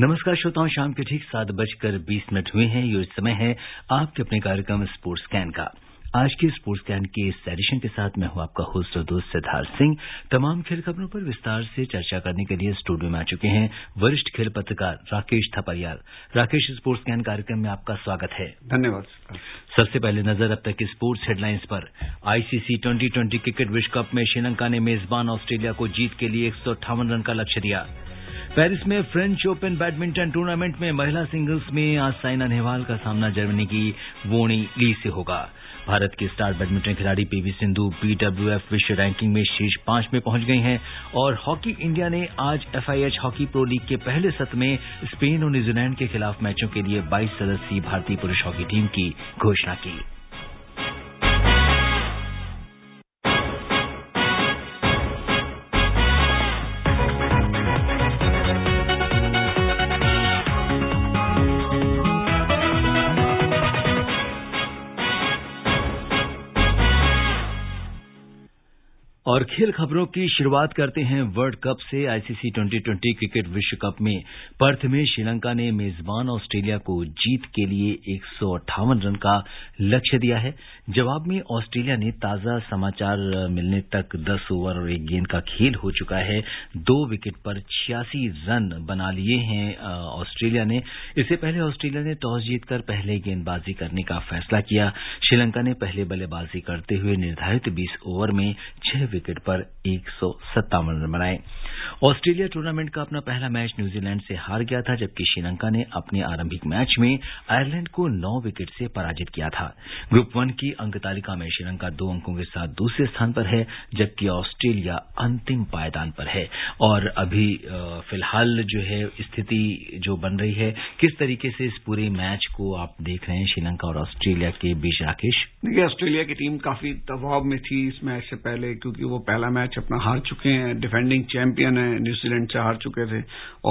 नमस्कार श्रोताओं शाम के ठीक सात बजकर बीस मिनट हुए हैं ये समय है आपके अपने कार्यक्रम स्पोर्ट्स कैन का आज के स्पोर्ट्स कैन के इस एडिशन के साथ मैं हूं आपका होस्ट और दोस्त सिद्धार्थ सिंह तमाम खेल खबरों पर विस्तार से चर्चा करने के लिए स्टूडियो में आ चुके हैं वरिष्ठ खेल पत्रकार राकेश थपरियाल राकेश स्पोर्ट्स कैन कार्यक्रम में आपका स्वागत है धन्यवाद सबसे पहले नजर अब तक की स्पोर्ट्स हेडलाइंस पर आईसीसी ट्वेंटी क्रिकेट विश्व कप में श्रीलंका ने मेजबान ऑस्ट्रेलिया को जीत के लिए एक रन का लक्ष्य दिया पेरिस में फ्रेंच ओपन बैडमिंटन टूर्नामेंट में महिला सिंगल्स में आज साइना नेहवाल का सामना जर्मनी की वोणी ली से होगा भारत की स्टार बैडमिंटन खिलाड़ी पीवी सिंधु बीडब्ल्यूएफ विश्व रैंकिंग में शीर्ष पांच में पहुंच गई हैं और हॉकी इंडिया ने आज एफआईएच हॉकी प्रो लीग के पहले सत्र में स्पेन और न्यूजीलैंड के खिलाफ मैचों के लिए बाईस सदस्यीय भारतीय पुरुष हॉकी टीम की घोषणा की और खेल खबरों की शुरुआत करते हैं वर्ल्ड कप से आईसीसी ट्वेंटी ट्वेंटी क्रिकेट विश्व कप में पर्थ में श्रीलंका ने मेजबान ऑस्ट्रेलिया को जीत के लिए एक रन का लक्ष्य दिया है जवाब में ऑस्ट्रेलिया ने ताजा समाचार मिलने तक दस ओवर और एक गेंद का खेल हो चुका है दो विकेट पर छियासी रन बना लिए हैं ऑस्ट्रेलिया ने इससे पहले ऑस्ट्रेलिया ने टॉस जीतकर पहले गेंदबाजी करने का फैसला किया श्रीलंका ने पहले बल्लेबाजी करते हुए निर्धारित 20 ओवर में छह विकेट पर एक रन बनाए ऑस्ट्रेलिया टूर्नामेंट का अपना पहला मैच न्यूजीलैंड से हार गया था जबकि श्रीलंका ने अपने आरंभिक मैच में आयरलैंड को नौ विकेट से पराजित किया था ग्रुप वन की अंक तालिका में श्रीलंका दो अंकों के साथ दूसरे स्थान पर है जबकि ऑस्ट्रेलिया अंतिम पायदान पर है और अभी फिलहाल जो है स्थिति जो बन रही है किस तरीके से इस पूरे मैच को आप देख रहे हैं श्रीलंका और ऑस्ट्रेलिया के बीच राकेश देखिए ऑस्ट्रेलिया की टीम काफी दबाव में थी इस मैच से पहले क्योंकि वो पहला मैच अपना हार चुके हैं डिफेंडिंग चैंपियन है न्यूजीलैंड से हार चुके थे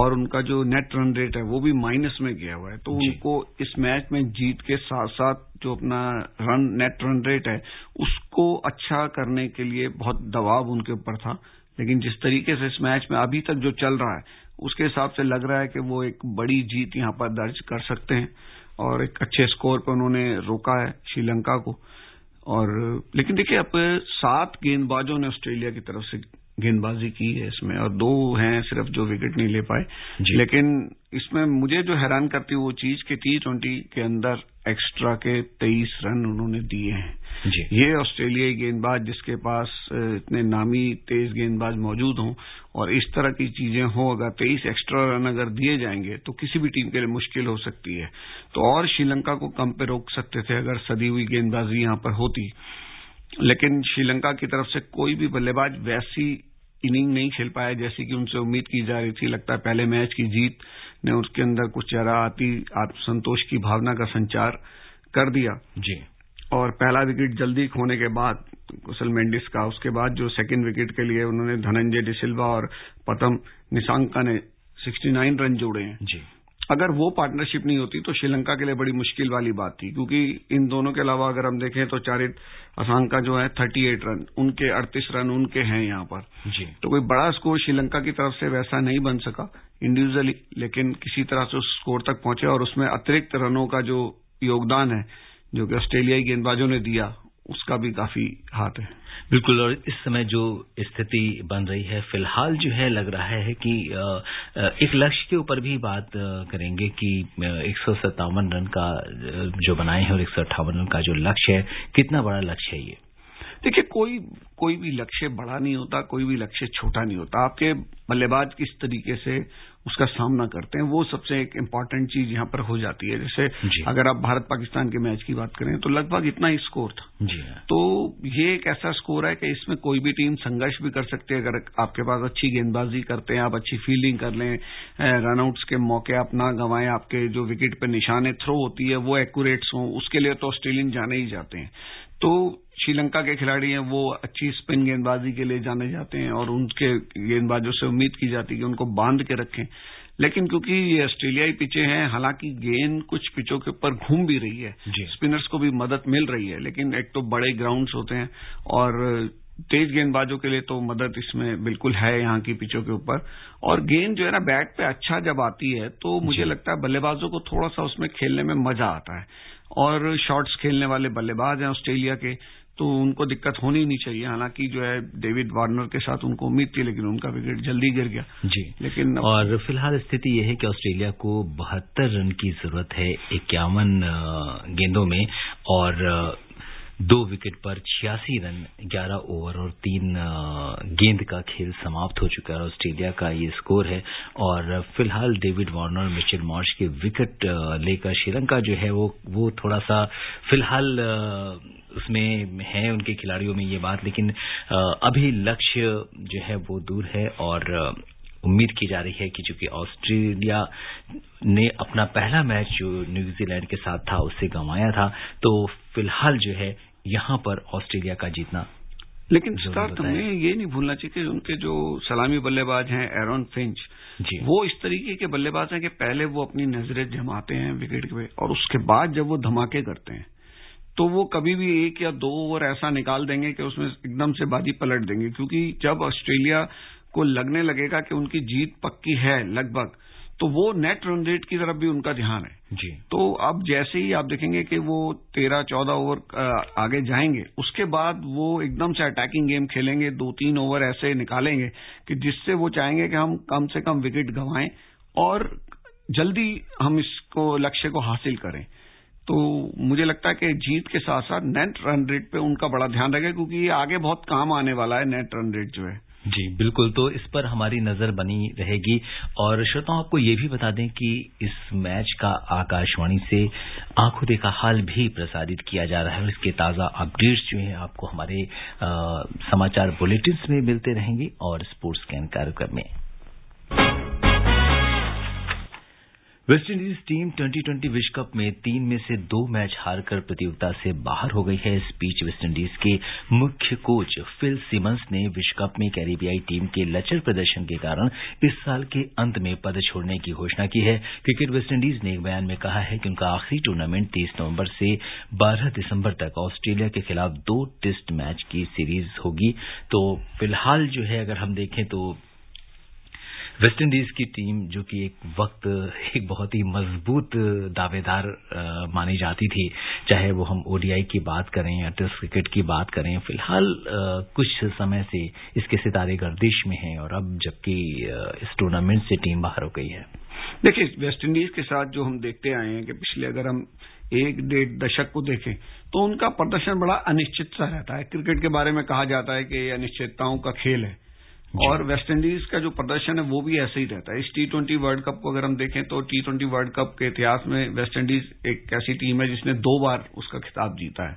और उनका जो नेट रन रेट है वो भी माइनस में गया हुआ है तो उनको इस मैच में जीत के साथ साथ जो अपना रन नेट रन रेट है उसको अच्छा करने के लिए बहुत दबाव उनके ऊपर था लेकिन जिस तरीके से इस मैच में अभी तक जो चल रहा है उसके हिसाब से लग रहा है कि वो एक बड़ी जीत यहां पर दर्ज कर सकते हैं और एक अच्छे स्कोर पर उन्होंने रोका है श्रीलंका को और लेकिन देखिए अब सात गेंदबाजों ने ऑस्ट्रेलिया की तरफ से गेंदबाजी की है इसमें और दो हैं सिर्फ जो विकेट नहीं ले पाए लेकिन इसमें मुझे जो हैरान करती वो चीज कि टी ट्वेंटी के अंदर एक्स्ट्रा के 23 रन उन्होंने दिए हैं ये ऑस्ट्रेलियाई गेंदबाज जिसके पास इतने नामी तेज गेंदबाज मौजूद हों और इस तरह की चीजें हों अगर 23 एक्स्ट्रा रन अगर दिए जाएंगे तो किसी भी टीम के लिए मुश्किल हो सकती है तो और श्रीलंका को कम पे रोक सकते थे अगर सदी हुई गेंदबाजी यहां पर होती लेकिन श्रीलंका की तरफ से कोई भी बल्लेबाज वैसी इनिंग नहीं खेल पाया जैसी कि उनसे उम्मीद की जा रही थी लगता है पहले मैच की जीत ने उसके अंदर कुछ जरा आती संतोष की भावना का संचार कर दिया जी और पहला विकेट जल्दी खोने के बाद कुशल मेंडिस का उसके बाद जो सेकंड विकेट के लिए उन्होंने धनंजय डिसिल्वा और पतम निशांका ने 69 रन जोड़े हैं जी अगर वो पार्टनरशिप नहीं होती तो श्रीलंका के लिए बड़ी मुश्किल वाली बात थी क्योंकि इन दोनों के अलावा अगर हम देखें तो चारित का जो है थर्टी एट रन उनके अड़तीस रन उनके हैं यहां पर जी। तो कोई बड़ा स्कोर श्रीलंका की तरफ से वैसा नहीं बन सका इंडिविजुअली लेकिन किसी तरह से उस स्कोर तक पहुंचे और उसमें अतिरिक्त रनों का जो योगदान है जो कि ऑस्ट्रेलियाई गेंदबाजों ने दिया उसका भी काफी हाथ है बिल्कुल और इस समय जो स्थिति बन रही है फिलहाल जो है लग रहा है कि एक लक्ष्य के ऊपर भी बात करेंगे कि एक रन का जो बनाए हैं और एक रन का जो लक्ष्य है कितना बड़ा लक्ष्य है ये देखिए कोई कोई भी लक्ष्य बड़ा नहीं होता कोई भी लक्ष्य छोटा नहीं होता आपके बल्लेबाज किस तरीके से उसका सामना करते हैं वो सबसे एक इम्पॉर्टेंट चीज यहां पर हो जाती है जैसे अगर आप भारत पाकिस्तान के मैच की बात करें तो लगभग इतना ही स्कोर था जी हाँ। तो ये एक ऐसा स्कोर है कि इसमें कोई भी टीम संघर्ष भी कर सकती है अगर आपके पास अच्छी गेंदबाजी करते हैं आप अच्छी फील्डिंग कर लें रनआउट्स के मौके आप ना गंवाएं आपके जो विकेट पर निशाने थ्रो होती है वो एक्यूरेट्स हों उसके लिए तो ऑस्ट्रेलियन जाने ही जाते हैं तो श्रीलंका के खिलाड़ी हैं वो अच्छी स्पिन गेंदबाजी के लिए जाने जाते हैं और उनके गेंदबाजों से उम्मीद की जाती है कि उनको बांध के रखें लेकिन क्योंकि ये ऑस्ट्रेलियाई पिचे हैं हालांकि गेंद कुछ पिचों के ऊपर घूम भी रही है स्पिनर्स को भी मदद मिल रही है लेकिन एक तो बड़े ग्राउंड्स होते हैं और तेज गेंदबाजों के लिए तो मदद इसमें बिल्कुल है यहाँ की पिचों के ऊपर और गेंद जो है ना बैट पे अच्छा जब आती है तो मुझे लगता है बल्लेबाजों को थोड़ा सा उसमें खेलने में मजा आता है और शॉट्स खेलने वाले बल्लेबाज हैं ऑस्ट्रेलिया के तो उनको दिक्कत होनी नहीं चाहिए हालांकि जो है डेविड वार्नर के साथ उनको उम्मीद थी लेकिन उनका विकेट जल्दी गिर गया जी लेकिन और फिलहाल स्थिति यह है कि ऑस्ट्रेलिया को बहत्तर रन की जरूरत है इक्यावन गेंदों में और दो विकेट पर छियासी रन ग्यारह ओवर और तीन गेंद का खेल समाप्त हो चुका है ऑस्ट्रेलिया का ये स्कोर है और फिलहाल डेविड वार्नर मिशेल मॉर्श के विकेट लेकर श्रीलंका जो है वो वो थोड़ा सा फिलहाल उसमें है उनके खिलाड़ियों में ये बात लेकिन अभी लक्ष्य जो है वो दूर है और उम्मीद की जा रही है कि चूंकि ऑस्ट्रेलिया ने अपना पहला मैच जो न्यूजीलैंड के साथ था उससे गंवाया था तो फिलहाल जो है यहां पर ऑस्ट्रेलिया का जीतना लेकिन हमें ये नहीं भूलना चाहिए कि उनके जो सलामी बल्लेबाज हैं एरन फिंच जी। वो इस तरीके के बल्लेबाज हैं कि पहले वो अपनी नजरें जमाते हैं विकेट पे और उसके बाद जब वो धमाके करते हैं तो वो कभी भी एक या दो ओवर ऐसा निकाल देंगे कि उसमें एकदम से बाजी पलट देंगे क्योंकि जब ऑस्ट्रेलिया को लगने लगेगा कि उनकी जीत पक्की है लगभग तो वो नेट रन रेट की तरफ भी उनका ध्यान है जी तो अब जैसे ही आप देखेंगे कि वो तेरह चौदह ओवर आगे जाएंगे उसके बाद वो एकदम से अटैकिंग गेम खेलेंगे दो तीन ओवर ऐसे निकालेंगे कि जिससे वो चाहेंगे कि हम कम से कम विकेट गंवाएं और जल्दी हम इसको लक्ष्य को हासिल करें तो मुझे लगता है कि जीत के साथ साथ नेट रन रेट पे उनका बड़ा ध्यान रखे क्योंकि ये आगे बहुत काम आने वाला है नेट रन रेट जो है जी बिल्कुल तो इस पर हमारी नजर बनी रहेगी और श्रोताओं आपको ये भी बता दें कि इस मैच का आकाशवाणी से आंखों देखा हाल भी प्रसारित किया जा रहा है और इसके ताजा अपडेट्स जो हैं आपको हमारे आ, समाचार बुलेटिन में मिलते रहेंगे और स्पोर्ट्स कैन कार्यक्रम में वेस्टइंडीज टीम 2020 विश्व कप में तीन में से दो मैच हारकर प्रतियोगिता से बाहर हो गई है इस बीच वेस्टइंडीज के मुख्य कोच फिल सिमंस ने विश्व कप में कैरिबियाई टीम के लचर प्रदर्शन के कारण इस साल के अंत में पद छोड़ने की घोषणा की है क्रिकेट वेस्टइंडीज ने एक बयान में कहा है कि उनका आखिरी टूर्नामेंट तीस नवम्बर से बारह दिसम्बर तक ऑस्ट्रेलिया के खिलाफ दो टेस्ट मैच की सीरीज होगी तो फिलहाल जो है अगर हम देखें तो वेस्टइंडीज की टीम जो कि एक वक्त एक बहुत ही मजबूत दावेदार मानी जाती थी चाहे वो हम ओडीआई की बात करें या टेस्ट क्रिकेट की बात करें फिलहाल कुछ समय से इसके सितारे गर्दिश में हैं और अब जबकि इस टूर्नामेंट से टीम बाहर हो गई है देखिए वेस्टइंडीज के साथ जो हम देखते आए हैं कि पिछले अगर हम एक डेढ़ दशक को देखें तो उनका प्रदर्शन बड़ा अनिश्चित सा रहता है क्रिकेट के बारे में कहा जाता है कि ये अनिश्चितताओं का खेल है और वेस्टइंडीज का जो प्रदर्शन है वो भी ऐसे ही रहता है इस टी ट्वेंटी वर्ल्ड कप को अगर हम देखें तो टी ट्वेंटी वर्ल्ड कप के इतिहास में वेस्टइंडीज एक ऐसी टीम है जिसने दो बार उसका खिताब जीता है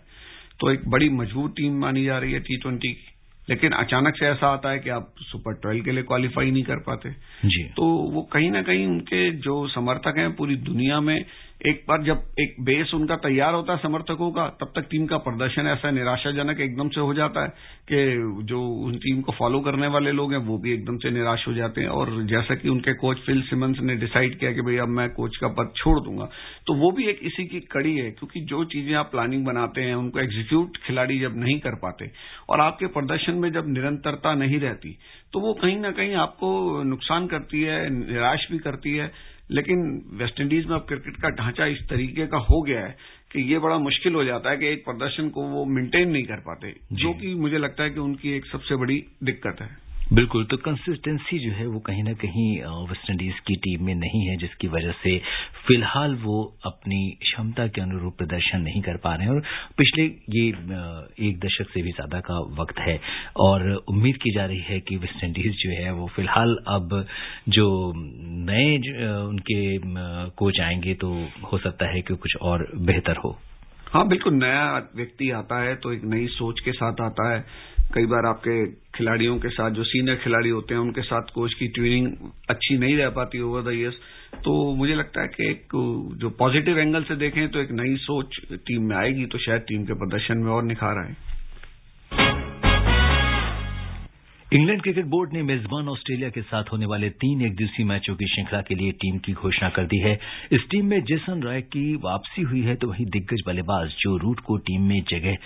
तो एक बड़ी मजबूत टीम मानी जा रही है टी ट्वेंटी की लेकिन अचानक से ऐसा आता है कि आप सुपर ट्वेल्व के लिए क्वालिफाई नहीं कर पाते जी। तो वो कहीं ना कहीं उनके जो समर्थक हैं पूरी दुनिया में एक बार जब एक बेस उनका तैयार होता है समर्थकों का तब तक टीम का प्रदर्शन ऐसा निराशाजनक एकदम से हो जाता है कि जो उन टीम को फॉलो करने वाले लोग हैं वो भी एकदम से निराश हो जाते हैं और जैसा कि उनके कोच फिल सिमंस ने डिसाइड किया कि भाई अब मैं कोच का पद छोड़ दूंगा तो वो भी एक इसी की कड़ी है क्योंकि जो चीजें आप प्लानिंग बनाते हैं उनको एग्जीक्यूट खिलाड़ी जब नहीं कर पाते और आपके प्रदर्शन में जब निरंतरता नहीं रहती तो वो कहीं ना कहीं आपको नुकसान करती है निराश भी करती है लेकिन वेस्टइंडीज में अब क्रिकेट का ढांचा इस तरीके का हो गया है कि ये बड़ा मुश्किल हो जाता है कि एक प्रदर्शन को वो मेंटेन नहीं कर पाते जो कि मुझे लगता है कि उनकी एक सबसे बड़ी दिक्कत है बिल्कुल तो कंसिस्टेंसी जो है वो कहीं ना कहीं वेस्टइंडीज की टीम में नहीं है जिसकी वजह से फिलहाल वो अपनी क्षमता के अनुरूप प्रदर्शन नहीं कर पा रहे हैं और पिछले ये एक दशक से भी ज्यादा का वक्त है और उम्मीद की जा रही है कि वेस्टइंडीज जो है वो फिलहाल अब जो नए उनके कोच आएंगे तो हो सकता है कि कुछ और बेहतर हो हाँ बिल्कुल नया व्यक्ति आता है तो एक नई सोच के साथ आता है कई बार आपके खिलाड़ियों के साथ जो सीनियर खिलाड़ी होते हैं उनके साथ कोच की ट्यूनिंग अच्छी नहीं रह पाती ओवर द ईयर्स तो मुझे लगता है कि एक जो पॉजिटिव एंगल से देखें तो एक नई सोच टीम में आएगी तो शायद टीम के प्रदर्शन में और निखार आए इंग्लैंड क्रिकेट बोर्ड ने मेजबान ऑस्ट्रेलिया के साथ होने वाले तीन एक दिवसीय मैचों की श्रृंखला के लिए टीम की घोषणा कर दी है इस टीम में जेसन रॉय की वापसी हुई है तो वहीं दिग्गज बल्लेबाज जो रूट को टीम में जगह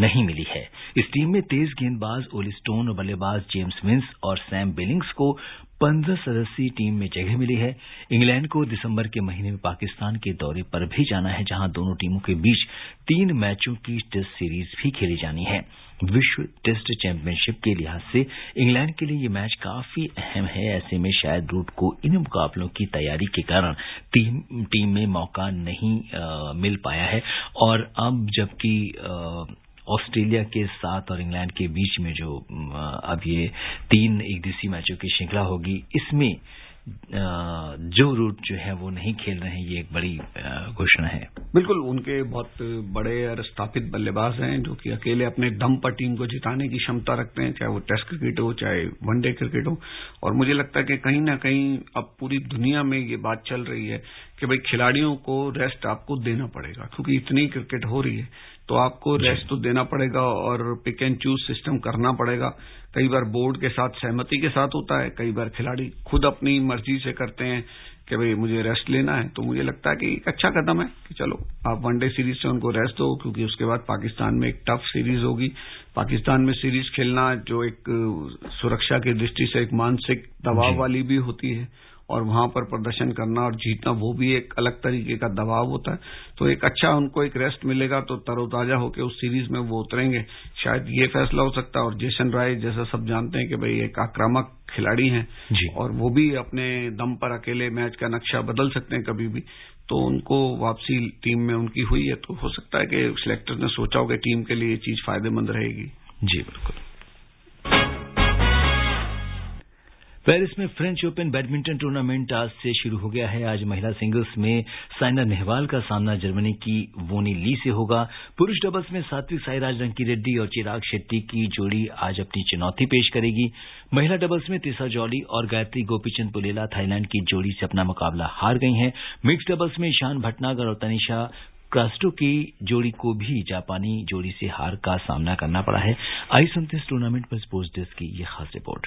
नहीं मिली है इस टीम में तेज गेंदबाज ओली स्टोन और बल्लेबाज जेम्स विंस और सैम बिलिंग्स को पंद्रह सदस्यीय टीम में जगह मिली है इंग्लैंड को दिसंबर के महीने में पाकिस्तान के दौरे पर भी जाना है जहां दोनों टीमों के बीच तीन मैचों की टेस्ट सीरीज भी खेली जानी है विश्व टेस्ट चैंपियनशिप के लिहाज से इंग्लैंड के लिए ये मैच काफी अहम है ऐसे में शायद रूट को इन मुकाबलों की तैयारी के कारण टीम टीम में मौका नहीं आ, मिल पाया है और अब जबकि ऑस्ट्रेलिया के साथ और इंग्लैंड के बीच में जो अब ये तीन एक दिवसीय मैचों की श्रृंखला होगी इसमें जो रूट जो है वो नहीं खेल रहे हैं ये एक बड़ी घोषणा है बिल्कुल उनके बहुत बड़े और स्थापित बल्लेबाज हैं जो कि अकेले अपने दम पर टीम को जिताने की क्षमता रखते हैं चाहे वो टेस्ट क्रिकेट हो चाहे वनडे क्रिकेट हो और मुझे लगता है कि कहीं ना कहीं अब पूरी दुनिया में ये बात चल रही है कि भाई खिलाड़ियों को रेस्ट आपको देना पड़ेगा क्योंकि इतनी क्रिकेट हो रही है तो आपको रेस्ट तो देना पड़ेगा और पिक एंड चूज सिस्टम करना पड़ेगा कई बार बोर्ड के साथ सहमति के साथ होता है कई बार खिलाड़ी खुद अपनी मर्जी से करते हैं कि भाई मुझे रेस्ट लेना है तो मुझे लगता है कि एक अच्छा कदम है कि चलो आप वनडे सीरीज से उनको रेस्ट दो क्योंकि उसके बाद पाकिस्तान में एक टफ सीरीज होगी पाकिस्तान में सीरीज खेलना जो एक सुरक्षा की दृष्टि से एक मानसिक दबाव वाली भी होती है और वहां पर प्रदर्शन करना और जीतना वो भी एक अलग तरीके का दबाव होता है तो एक अच्छा उनको एक रेस्ट मिलेगा तो तरोताजा होकर उस सीरीज में वो उतरेंगे शायद ये फैसला हो सकता है और जेसन राय जैसा सब जानते हैं कि भाई एक आक्रामक खिलाड़ी हैं और वो भी अपने दम पर अकेले मैच का नक्शा बदल सकते हैं कभी भी तो उनको वापसी टीम में उनकी हुई है तो हो सकता है कि सिलेक्टर ने सोचा होगा टीम के लिए ये चीज फायदेमंद रहेगी जी बिल्कुल पेरिस में फ्रेंच ओपन बैडमिंटन टूर्नामेंट आज से शुरू हो गया है आज महिला सिंगल्स में साइना नेहवाल का सामना जर्मनी की वोनी ली से होगा पुरुष डबल्स में सात्विक साईराज रंकी रेड्डी और चिराग शेट्टी की जोड़ी आज अपनी चुनौती पेश करेगी महिला डबल्स में तिसा जौली और गायत्री गोपीचंद पुलेला थाईलैंड की जोड़ी से अपना मुकाबला हार गई हैं मिक्स डबल्स में ईशान भटनागर और तनिषा क्रास्टो की जोड़ी को भी जापानी जोड़ी से हार का सामना करना पड़ा है आई सुनते टूर्नामेंट पर स्पोर्ट्स डेस्क की यह खास रिपोर्ट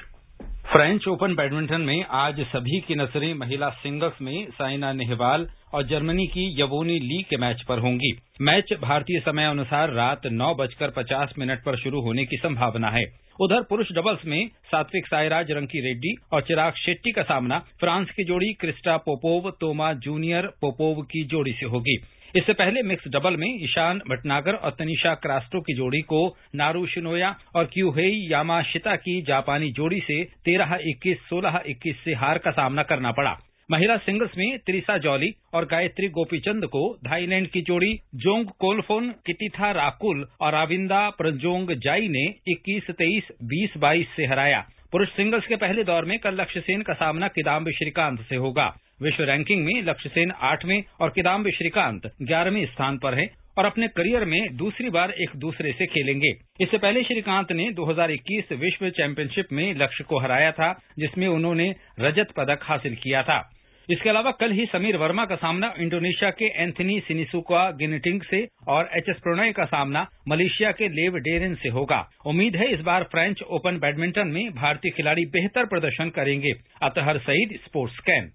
फ्रेंच ओपन बैडमिंटन में आज सभी की नजरें महिला सिंगल्स में साइना नेहवाल और जर्मनी की यवोनी ली के मैच पर होंगी मैच भारतीय समय अनुसार रात नौ बजकर पचास मिनट पर शुरू होने की संभावना है उधर पुरुष डबल्स में सात्विक साईराज रंकी रेड्डी और चिराग शेट्टी का सामना फ्रांस की जोड़ी Christo Popov Toma Junior Popov की जोड़ी से होगी इससे पहले मिक्स डबल में ईशान भटनागर और तनिषा क्रास्टो की जोड़ी को नारू शिनोया और क्यूहेई यामाशिता की जापानी जोड़ी से तेरह इक्कीस सोलह इक्कीस से हार का सामना करना पड़ा महिला सिंगल्स में त्रिसा जौली और गायत्री गोपीचंद को थाईलैंड की जोड़ी जोंग कोलफोन कितिथा राकुल और आविंदा प्रजोंग जाई ने 21 23 20 22 से हराया पुरुष सिंगल्स के पहले दौर में कल लक्ष्य सेन का सामना किदाम्बी श्रीकांत से होगा विश्व रैंकिंग में लक्ष्य सेन आठवें और किदाम्बी श्रीकांत ग्यारहवें स्थान पर हैं और अपने करियर में दूसरी बार एक दूसरे से खेलेंगे इससे पहले श्रीकांत ने 2021 विश्व चैंपियनशिप में लक्ष्य को हराया था जिसमें उन्होंने रजत पदक हासिल किया था इसके अलावा कल ही समीर वर्मा का सामना इंडोनेशिया के एंथनी सिनिसुका गिनेटिंग से और एच एस प्रणय का सामना मलेशिया के लेव डेरिन से होगा उम्मीद है इस बार फ्रेंच ओपन बैडमिंटन में भारतीय खिलाड़ी बेहतर प्रदर्शन करेंगे अतहर सईद स्पोर्ट्स कैंप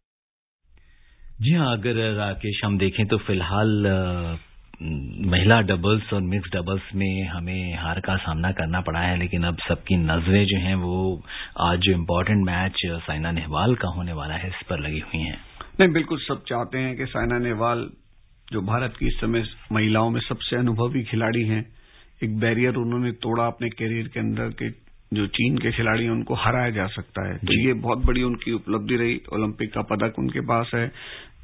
जी हाँ अगर राकेश हम देखें तो फिलहाल महिला डबल्स और मिक्स डबल्स में हमें हार का सामना करना पड़ा है लेकिन अब सबकी नजरें जो हैं वो आज जो इम्पोर्टेंट मैच साइना नेहवाल का होने वाला है इस पर लगी हुई हैं नहीं बिल्कुल सब चाहते हैं कि साइना नेहवाल जो भारत की इस समय महिलाओं में सबसे अनुभवी खिलाड़ी हैं एक बैरियर उन्होंने तोड़ा अपने करियर के अंदर के जो चीन के खिलाड़ी हैं उनको हराया जा सकता है तो ये बहुत बड़ी उनकी उपलब्धि रही ओलंपिक का पदक उनके पास है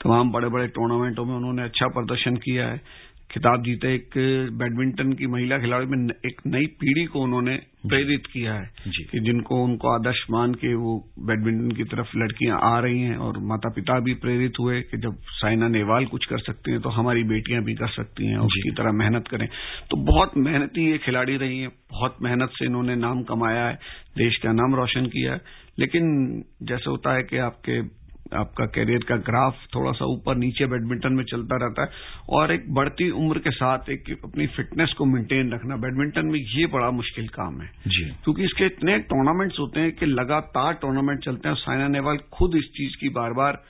तमाम बड़े बड़े टूर्नामेंटों में उन्होंने अच्छा प्रदर्शन किया है खिताब जीते एक बैडमिंटन की महिला खिलाड़ी में एक नई पीढ़ी को उन्होंने प्रेरित किया है कि जिनको उनको आदर्श मान के वो बैडमिंटन की तरफ लड़कियां आ रही हैं और माता पिता भी प्रेरित हुए कि जब साइना नेहवाल कुछ कर सकती हैं तो हमारी बेटियां भी कर सकती हैं उसकी तरह मेहनत करें तो बहुत मेहनती ये खिलाड़ी रही हैं बहुत मेहनत से इन्होंने नाम कमाया है देश का नाम रोशन किया है लेकिन जैसे होता है कि आपके आपका कैरियर का ग्राफ थोड़ा सा ऊपर नीचे बैडमिंटन में चलता रहता है और एक बढ़ती उम्र के साथ एक अपनी फिटनेस को मेंटेन रखना बैडमिंटन में ये बड़ा मुश्किल काम है जी क्योंकि इसके इतने टूर्नामेंट्स होते हैं कि लगातार टूर्नामेंट चलते हैं और साइना नेहवाल खुद इस चीज की बार बार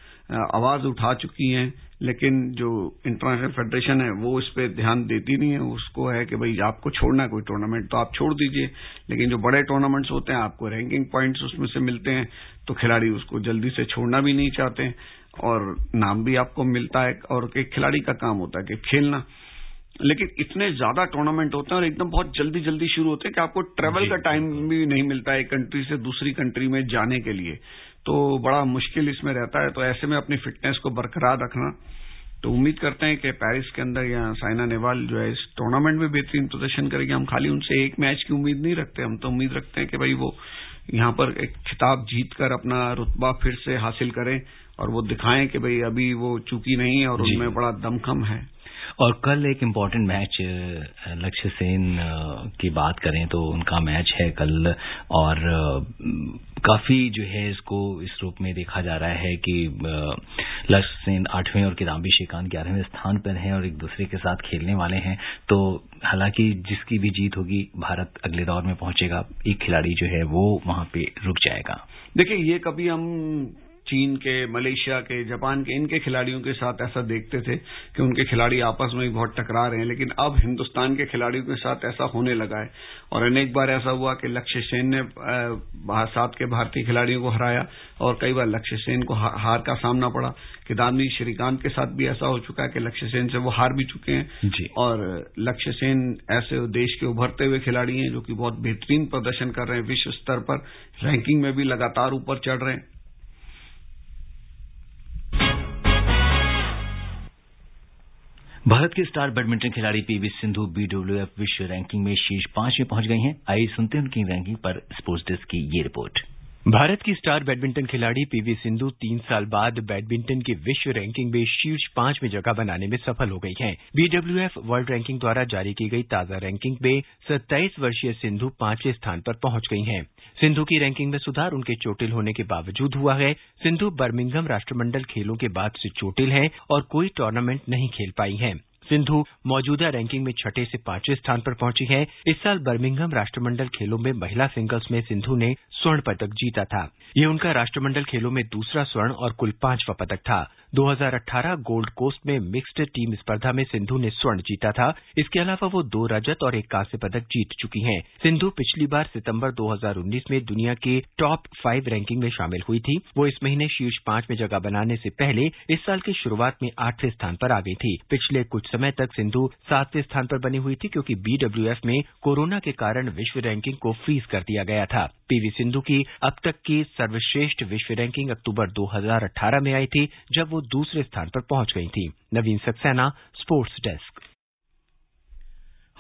आवाज उठा चुकी हैं लेकिन जो इंटरनेशनल फेडरेशन है वो इस पर ध्यान देती नहीं है उसको है कि भाई आपको छोड़ना कोई टूर्नामेंट तो आप छोड़ दीजिए लेकिन जो बड़े टूर्नामेंट्स होते हैं आपको रैंकिंग पॉइंट्स उसमें से मिलते हैं तो खिलाड़ी उसको जल्दी से छोड़ना भी नहीं चाहते और नाम भी आपको मिलता है और एक खिलाड़ी का काम होता है कि खेलना लेकिन इतने ज्यादा टूर्नामेंट होते हैं और एकदम बहुत जल्दी जल्दी शुरू होते हैं कि आपको ट्रेवल का टाइम भी नहीं मिलता एक कंट्री से दूसरी कंट्री में जाने के लिए तो बड़ा मुश्किल इसमें रहता है तो ऐसे में अपनी फिटनेस को बरकरार रखना तो उम्मीद करते हैं कि पेरिस के अंदर या साइना नेहवाल जो है इस टूर्नामेंट में बेहतरीन प्रदर्शन करेंगे हम खाली उनसे एक मैच की उम्मीद नहीं रखते हम तो उम्मीद रखते हैं कि भाई वो यहां पर एक खिताब जीतकर अपना रुतबा फिर से हासिल करें और वो दिखाएं कि भाई अभी वो चूकी नहीं है और उनमें बड़ा दमखम है और कल एक इम्पॉर्टेंट मैच लक्ष्य सेन की बात करें तो उनका मैच है कल और काफी जो है इसको इस रूप में देखा जा रहा है कि लक्ष्य सेन आठवें और किदाम्बी श्रीकांत ग्यारहवें स्थान पर हैं और एक दूसरे के साथ खेलने वाले हैं तो हालांकि जिसकी भी जीत होगी भारत अगले दौर में पहुंचेगा एक खिलाड़ी जो है वो वहां पे रुक जाएगा देखिए ये कभी हम चीन के मलेशिया के जापान के इनके खिलाड़ियों के साथ ऐसा देखते थे कि उनके खिलाड़ी आपस में ही बहुत टकरा रहे हैं लेकिन अब हिंदुस्तान के खिलाड़ियों के साथ ऐसा होने लगा है और अनेक बार ऐसा हुआ कि लक्ष्य सेन ने सात के भारतीय खिलाड़ियों को हराया और कई बार लक्ष्य सेन को हार का सामना पड़ा किदाम्बी श्रीकांत के साथ भी ऐसा हो चुका है कि लक्ष्य सेन से वो हार भी चुके हैं और लक्ष्य सेन ऐसे देश के उभरते हुए खिलाड़ी हैं जो कि बहुत बेहतरीन प्रदर्शन कर रहे हैं विश्व स्तर पर रैंकिंग में भी लगातार ऊपर चढ़ रहे हैं भारत की स्टार बैडमिंटन खिलाड़ी पीवी सिंधु बीडब्ल्यूएफ विश्व रैंकिंग में शीर्ष पांच में पहुंच गई हैं आइए सुनते हैं उनकी रैंकिंग पर स्पोर्ट्स डेस्क की ये रिपोर्ट भारत की स्टार बैडमिंटन खिलाड़ी पीवी सिंधु तीन साल बाद बैडमिंटन की विश्व रैंकिंग में शीर्ष पांच में जगह बनाने में सफल हो गई हैं बीडब्ल्यूएफ वर्ल्ड रैंकिंग द्वारा जारी की गई ताजा रैंकिंग में सत्ताईस वर्षीय सिंधु पांचवें स्थान पर पहुंच गई हैं सिंधु की रैंकिंग में सुधार उनके चोटिल होने के बावजूद हुआ है सिंधु बर्मिंगम राष्ट्रमंडल खेलों के बाद से चोटिल हैं और कोई टूर्नामेंट नहीं खेल पाई हैं सिंधु मौजूदा रैंकिंग में छठे से पांचवें स्थान पर पहुंची हैं इस साल बर्मिंगहम राष्ट्रमंडल खेलों में महिला सिंगल्स में सिंधु ने स्वर्ण पदक जीता था यह उनका राष्ट्रमंडल खेलों में दूसरा स्वर्ण और कुल पांचवा पदक था 2018 गोल्ड कोस्ट में मिक्स्ड टीम स्पर्धा में सिंधु ने स्वर्ण जीता था इसके अलावा वो दो रजत और एक कांस्य पदक जीत चुकी हैं सिंधु पिछली बार सितंबर 2019 में दुनिया के टॉप फाइव रैंकिंग में शामिल हुई थी वो इस महीने शीर्ष पांच में जगह बनाने से पहले इस साल की शुरुआत में आठवें स्थान पर आ गई थी पिछले कुछ समय तक सिंधु सातवें स्थान पर बनी हुई थी क्योंकि बीडब्ल्यूएफ में कोरोना के कारण विश्व रैंकिंग को फ्रीज कर दिया गया था पीवी सिंधु की अब तक की सर्वश्रेष्ठ विश्व रैंकिंग अक्टूबर 2018 में आई थी जब वो दूसरे स्थान पर पहुंच गई थी Naveen Saxena sports desk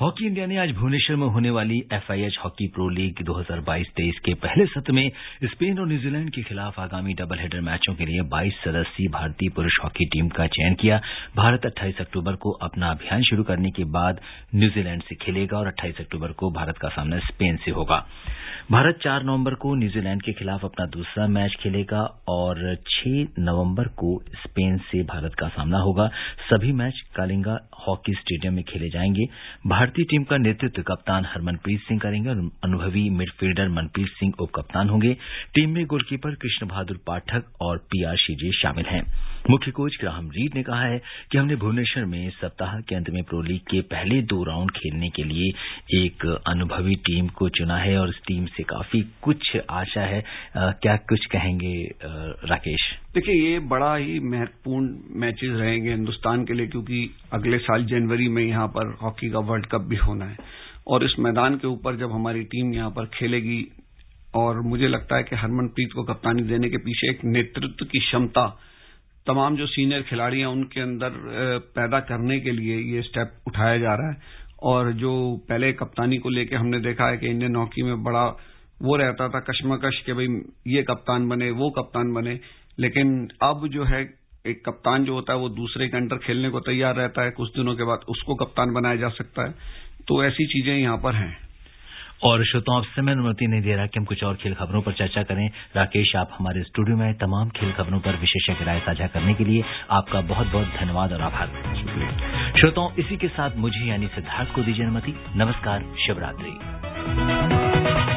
hockey India ने आज भुवनेश्वर में होने वाली एफआईएच हॉकी प्रो लीग 2022-23 के पहले सत्र में स्पेन और न्यूजीलैंड के खिलाफ आगामी डबल हेडर मैचों के लिए 22 सदस्यीय भारतीय पुरुष हॉकी टीम का चयन किया भारत 28 अक्टूबर को अपना अभियान शुरू करने के बाद न्यूजीलैंड से खेलेगा और 28 अक्टूबर को भारत का सामना स्पेन से होगा भारत चार नवम्बर को न्यूजीलैंड के खिलाफ अपना दूसरा मैच खेलेगा और छह नवम्बर को स्पेन से भारत का सामना होगा सभी मैच कालिंगा हॉकी स्टेडियम में खेले जाएंगे भारतीय टीम का नेतृत्व कप्तान हरमनप्रीत सिंह करेंगे और अनुभवी मिडफील्डर मनप्रीत सिंह उपकप्तान होंगे टीम में गोलकीपर कृष्ण बहादुर पाठक और पीआर शिजे शामिल हैं मुख्य कोच ग्राहम रीड ने कहा है कि हमने भुवनेश्वर में सप्ताह के अंत में प्रो लीग के पहले दो राउंड खेलने के लिए एक अनुभवी टीम को चुना है और इस टीम से काफी कुछ आशा है आ, क्या कुछ कहेंगे आ, राकेश देखिए ये बड़ा ही महत्वपूर्ण मैचेस रहेंगे हिंदुस्तान के लिए क्योंकि अगले साल जनवरी में यहां पर हॉकी का वर्ल्ड कप भी होना है और इस मैदान के ऊपर जब हमारी टीम यहां पर खेलेगी और मुझे लगता है कि हरमनप्रीत को कप्तानी देने के पीछे एक नेतृत्व की क्षमता तमाम जो सीनियर खिलाड़ी हैं उनके अंदर पैदा करने के लिए ये स्टेप उठाया जा रहा है और जो पहले कप्तानी को लेकर हमने देखा है कि इंडियन हॉकी में बड़ा वो रहता था कश्मकश के भाई ये कप्तान बने वो कप्तान बने लेकिन अब जो है एक कप्तान जो होता है वो दूसरे के अंडर खेलने को तैयार रहता है कुछ दिनों के बाद उसको कप्तान बनाया जा सकता है तो ऐसी चीजें यहां पर हैं और श्रोताओं आपसे समय अनुमति नहीं दे रहा कि हम कुछ और खेल खबरों पर चर्चा करें राकेश आप हमारे स्टूडियो में तमाम खेल खबरों पर विशेषज्ञ राय साझा करने के लिए आपका बहुत बहुत धन्यवाद और आभार श्रोताओं इसी के साथ मुझे यानी सिद्धार्थ को दीजिए अनुमति नमस्कार शिवरात्रि